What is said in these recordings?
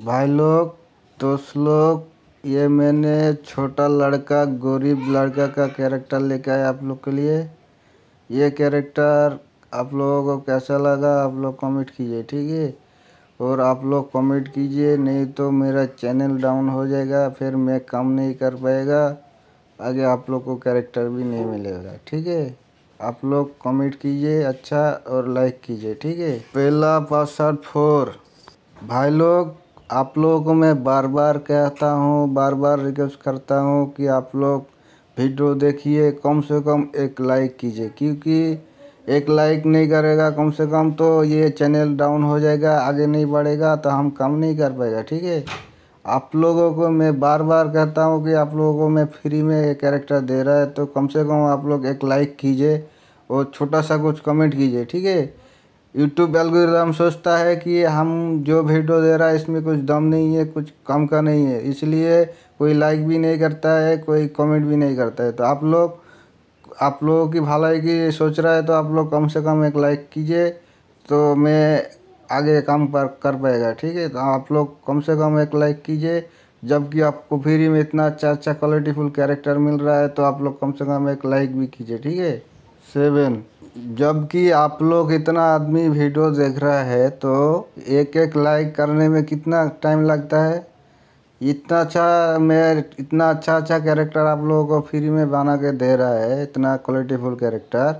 भाई लोग दोस्त लोग ये मैंने छोटा लड़का गरीब लड़का का कैरेक्टर लेके आया आप लोग के लिए ये कैरेक्टर आप लोगों को कैसा लगा आप लोग कमेंट कीजिए ठीक है और आप लोग कमेंट कीजिए नहीं तो मेरा चैनल डाउन हो जाएगा फिर मैं काम नहीं कर पाएगा आगे आप लोग को कैरेक्टर भी नहीं मिलेगा ठीक है आप लोग कमेंट कीजिए अच्छा और लाइक कीजिए ठीक है पहला पासवर्ड फोर भाई लोग आप लोगों को मैं बार बार कहता हूँ बार बार रिक्वेस्ट करता हूँ कि आप लोग वीडियो देखिए कम से कम एक लाइक कीजिए क्योंकि एक लाइक नहीं करेगा कम से कम तो ये चैनल डाउन हो जाएगा आगे नहीं बढ़ेगा तो हम कम नहीं कर पाएगा ठीक है आप लोगों को मैं बार बार कहता हूँ कि आप लोगों को मैं फ्री में ये कैरेक्टर दे रहा है तो कम से कम आप लोग एक लाइक कीजिए और छोटा सा कुछ कमेंट कीजिए ठीक है यूट्यूब एल्गोरिदम सोचता है कि हम जो वीडियो दे रहा है इसमें कुछ दम नहीं है कुछ कम का नहीं है इसलिए कोई लाइक भी नहीं करता है कोई कमेंट भी नहीं करता है तो आप लोग आप लोगों की भलाई की सोच रहा है तो आप लोग कम से कम एक लाइक कीजिए तो मैं आगे काम पर कर पाएगा ठीक है तो आप लोग कम से कम एक लाइक कीजिए जबकि आपको फ्री में इतना अच्छा अच्छा क्वालिटीफुल कैरेक्टर मिल रहा है तो आप लोग कम से कम एक लाइक भी कीजिए ठीक है सेवन जबकि आप लोग इतना आदमी वीडियो देख रहा है तो एक एक लाइक करने में कितना टाइम लगता है इतना अच्छा मैं इतना अच्छा अच्छा कैरेक्टर आप लोगों को फ्री में बना के दे रहा है इतना क्वालिटीफुल कैरेक्टर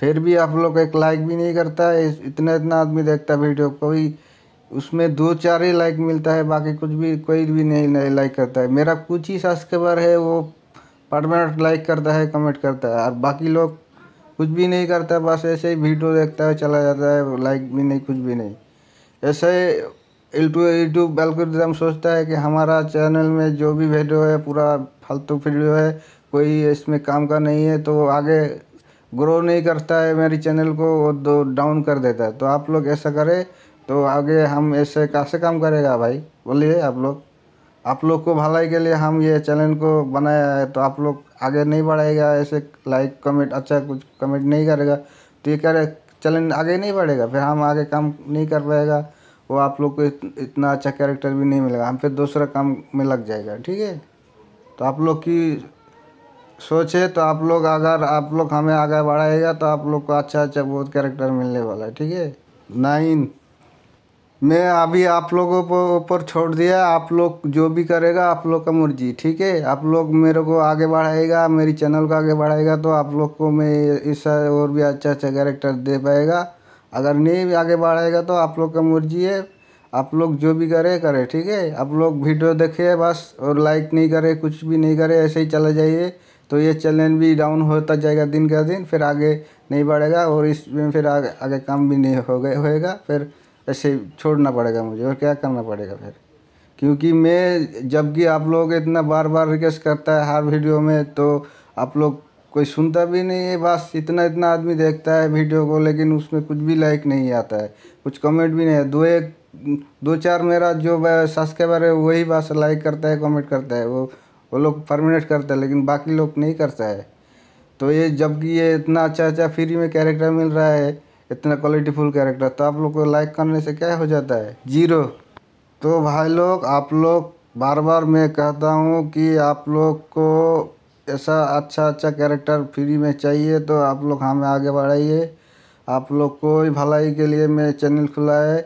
फिर भी आप लोग एक लाइक भी नहीं करता है इतना इतना आदमी देखता है वीडियो कोई उसमें दो चार ही लाइक मिलता है बाकी कुछ भी कोई भी नहीं, नहीं लाइक करता है मेरा कुछ ही सब्सक्राइबर है वो परमानेंट लाइक करता है कमेंट करता है और बाकी लोग कुछ भी नहीं करता बस ऐसे ही वीडियो देखता है चला जाता है लाइक भी नहीं कुछ भी नहीं ऐसे यूट्यूब यूट्यूब एल्गोरिदम सोचता है कि हमारा चैनल में जो भी वीडियो है पूरा फालतू वीडियो है कोई इसमें काम का नहीं है तो आगे ग्रो नहीं करता है मेरी चैनल को वो डाउन कर देता है तो आप लोग ऐसा करें तो आगे हम ऐसे कैसे काम करेगा भाई बोलिए आप लोग आप लोग को भलाई के लिए हम ये चैनल को बनाया है तो आप लोग आगे नहीं बढ़ाएगा ऐसे लाइक कमेंट अच्छा कुछ कमेंट नहीं करेगा तो ये करे चैनल आगे नहीं बढ़ेगा फिर हम आगे काम नहीं कर पाएगा वो आप लोग को इतना अच्छा कैरेक्टर भी नहीं मिलेगा हम फिर दूसरा काम में लग जाएगा ठीक है तो आप लोग की सोचे तो आप लोग अगर आप लोग हमें आगे बढ़ाएगा तो आप लोग को अच्छा अच्छा बहुत कैरेक्टर मिलने वाला है ठीक है नाइन मैं अभी आप लोगों को ऊपर छोड़ दिया आप लोग जो भी करेगा आप लोग का मर्जी ठीक है आप लोग मेरे को आगे बढ़ाएगा मेरी चैनल को आगे बढ़ाएगा तो आप लोग को मैं इस और भी अच्छा अच्छा कैरेक्टर दे पाएगा अगर नहीं भी आगे बढ़ाएगा तो आप लोग का मर्जी है आप लोग जो भी करे करे ठीक है आप लोग वीडियो देखिए बस और लाइक नहीं करे कुछ भी नहीं करे ऐसे ही चला जाइए तो ये चैनल भी डाउन होता जाएगा दिन का दिन फिर आगे नहीं बढ़ेगा और इसमें फिर आगे आगे काम भी नहीं हो गए होएगा फिर ऐसे छोड़ना पड़ेगा मुझे और क्या करना पड़ेगा फिर क्योंकि मैं जबकि आप लोग इतना बार बार रिक्वेस्ट करता है हर वीडियो में तो आप लोग कोई सुनता भी नहीं है बस इतना इतना आदमी देखता है वीडियो को लेकिन उसमें कुछ भी लाइक नहीं आता है कुछ कमेंट भी नहीं है दो एक दो चार मेरा जो सब्सक्राइबर है वही बस लाइक करता है कमेंट करता है वो वो लोग परमिनेट करता है लेकिन बाकी लोग नहीं करता है तो ये जबकि ये इतना अच्छा अच्छा फ्री में कैरेक्टर मिल रहा है इतना क्वालिटीफुल कैरेक्टर तो आप लोग को लाइक करने से क्या हो जाता है जीरो तो भाई लोग आप लोग बार बार मैं कहता हूँ कि आप लोग को ऐसा अच्छा अच्छा कैरेक्टर फ्री में चाहिए तो आप लोग हमें आगे बढ़ाइए आप लोग को भलाई के लिए मैं चैनल खुला है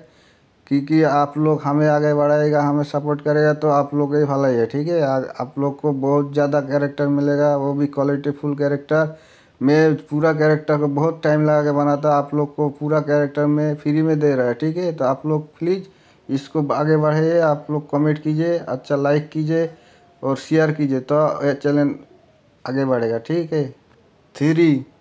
क्योंकि आप लोग हमें आगे बढ़ाएगा हमें सपोर्ट करेगा तो आप लोग ही भलाई है ठीक है आप लोग को बहुत ज़्यादा कैरेक्टर मिलेगा वो भी क्वालिटीफुल कैरेक्टर मैं पूरा कैरेक्टर को बहुत टाइम लगा के बनाता आप लोग को पूरा कैरेक्टर में फ्री में दे रहा है ठीक है तो आप लोग प्लीज़ इसको आगे बढ़ाइए आप लोग कमेंट कीजिए अच्छा लाइक कीजिए और शेयर कीजिए तो चैनल आगे बढ़ेगा ठीक है थ्री